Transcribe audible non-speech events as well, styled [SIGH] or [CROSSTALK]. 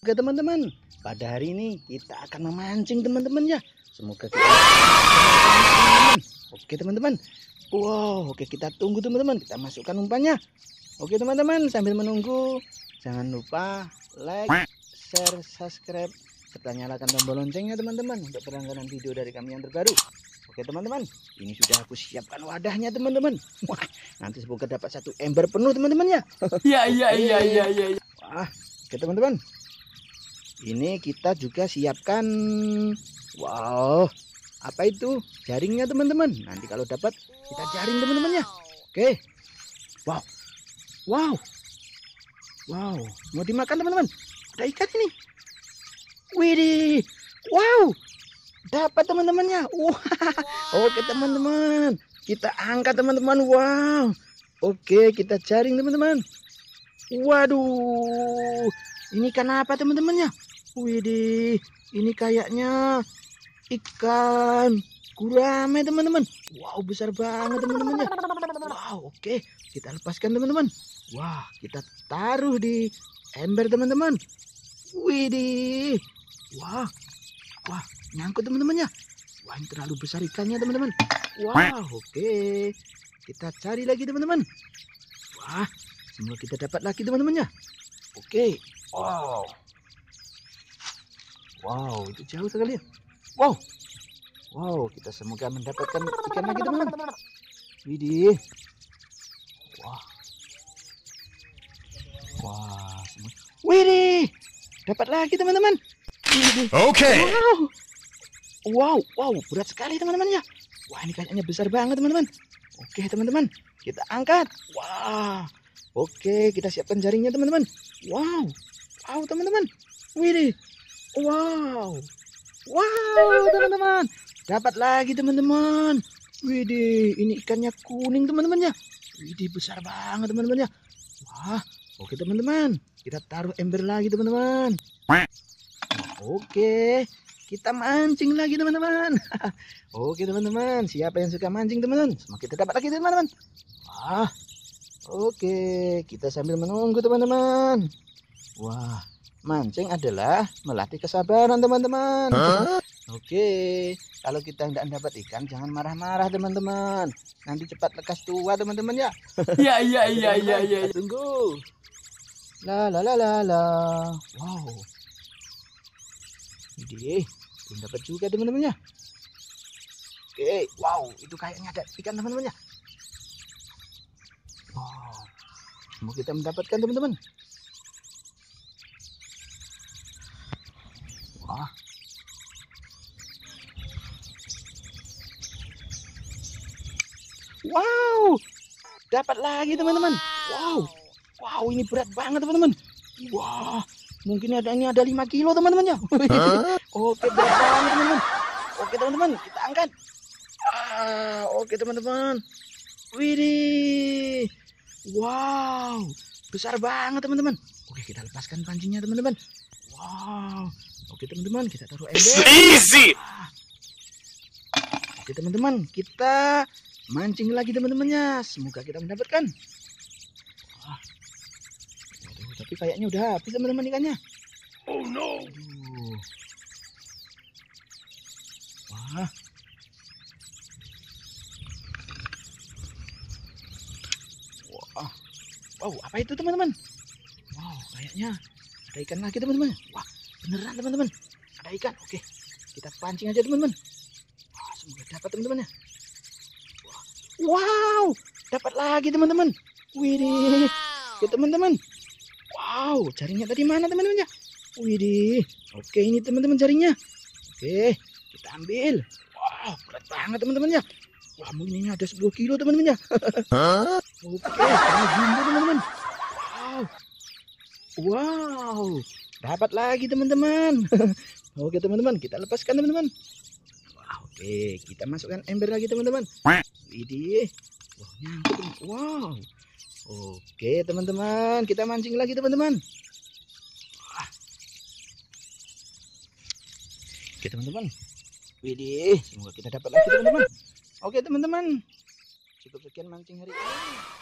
Oke teman-teman, pada hari ini kita akan memancing teman-teman ya. Semoga kita Oke teman-teman. Wow, oke kita tunggu teman-teman. Kita masukkan umpannya. Oke teman-teman, sambil menunggu jangan lupa like, share, subscribe serta nyalakan tombol loncengnya teman-teman untuk berlangganan video dari kami yang terbaru. Oke teman-teman, ini sudah aku siapkan wadahnya teman-teman. Wah, nanti semoga dapat satu ember penuh teman-teman ya. Iya iya iya iya iya. Wah, oke teman-teman, ini kita juga siapkan wow apa itu jaringnya teman-teman nanti kalau dapat kita jaring teman-temannya oke wow wow wow mau dimakan teman-teman ada ikan ini widih wow dapat teman-temannya wow. [LAUGHS] oke teman-teman kita angkat teman-teman wow oke kita jaring teman-teman waduh ini kenapa teman-temannya Widih, ini kayaknya ikan gurame teman-teman. Wow, besar banget teman temannya Wow, oke. Okay. Kita lepaskan teman-teman. Wah, kita taruh di ember teman-teman. Widih. Wah. Wah, nyangkut teman temannya Wah, wow, terlalu besar ikannya teman-teman. Wow, oke. Okay. Kita cari lagi teman-teman. Wah, semua kita dapat lagi teman temannya Oke. Okay. Wow. Wow, itu jauh sekali ya. Wow. Wow, kita semoga mendapatkan ikan lagi teman-teman. Widih. Wah. Wah, semua. Widih. Dapat lagi teman-teman. Oke. Okay. Wow. Wow, wow, berat sekali teman-teman ya. Wah, ini kayaknya besar banget teman-teman. Oke, teman-teman. Kita angkat. Wah. Wow. Oke, kita siapkan jaringnya teman-teman. Wow. Wow, teman-teman. Widih. Wow. Wow, teman-teman. Dapat lagi, teman-teman. Widih, ini ikannya kuning, teman temannya ya. Widih, besar banget, teman temannya Wah, oke teman-teman. Kita taruh ember lagi, teman-teman. Oke, kita mancing lagi, teman-teman. [LAUGHS] oke, teman-teman. Siapa yang suka mancing, teman-teman? Semoga kita dapat lagi, teman-teman. Wah, oke. Kita sambil menunggu, teman-teman. Wah, Mancing adalah melatih kesabaran, teman-teman. Huh? Oke, kalau kita tidak dapat ikan, jangan marah-marah, teman-teman. Nanti cepat lekas tua, teman-teman ya. Iya iya iya iya, iya iya. Tunggu. La, la, la, la, la. Wow. Ini belum dapat juga, teman-teman ya. Oke, wow, itu kayaknya ada ikan, teman-teman ya. Wow. Mau kita mendapatkan, teman-teman. Wow, dapat lagi teman-teman. Wow, wow ini berat banget teman-teman. wow. mungkin ada ini ada lima kilo teman-teman ya. Huh? [LAUGHS] Oke berat banget teman-teman. Oke teman-teman, kita angkat. Ah, oke teman-teman. Widih. Wow, besar banget teman-teman. Oke, kita lepaskan pancinya teman-teman. Wow. Oke teman-teman, kita taruh ember. easy. Oke teman-teman, kita mancing lagi teman-temannya semoga kita mendapatkan Wah. Aduh, tapi kayaknya udah habis teman-teman ikannya oh no wah wow apa itu teman-teman wow kayaknya ada ikan lagi teman-teman wah beneran teman-teman ada ikan oke kita pancing aja teman-teman wah semoga dapat teman-temannya Wow, dapat lagi teman-teman. Widih, wow. ya teman-teman. Wow, jaringnya tadi mana teman temannya ya? Widih, oke ini teman-teman jaringnya. Oke, kita ambil. Wow, berat banget teman temannya Wah, ini ada 10 kilo teman temannya ya. Huh? oke, ini jumbo teman-teman. Wow, wow, dapat lagi teman-teman. [LAUGHS] oke teman-teman, kita lepaskan teman-teman. Oke, eh, kita masukkan ember lagi teman-teman. Widih. Wow, nyangkut. Wow. Oke, teman-teman, kita mancing lagi teman-teman. Oke, teman-teman. Widih, semoga kita dapat lagi teman-teman. Oke, teman-teman. Cukup sekian mancing hari ini.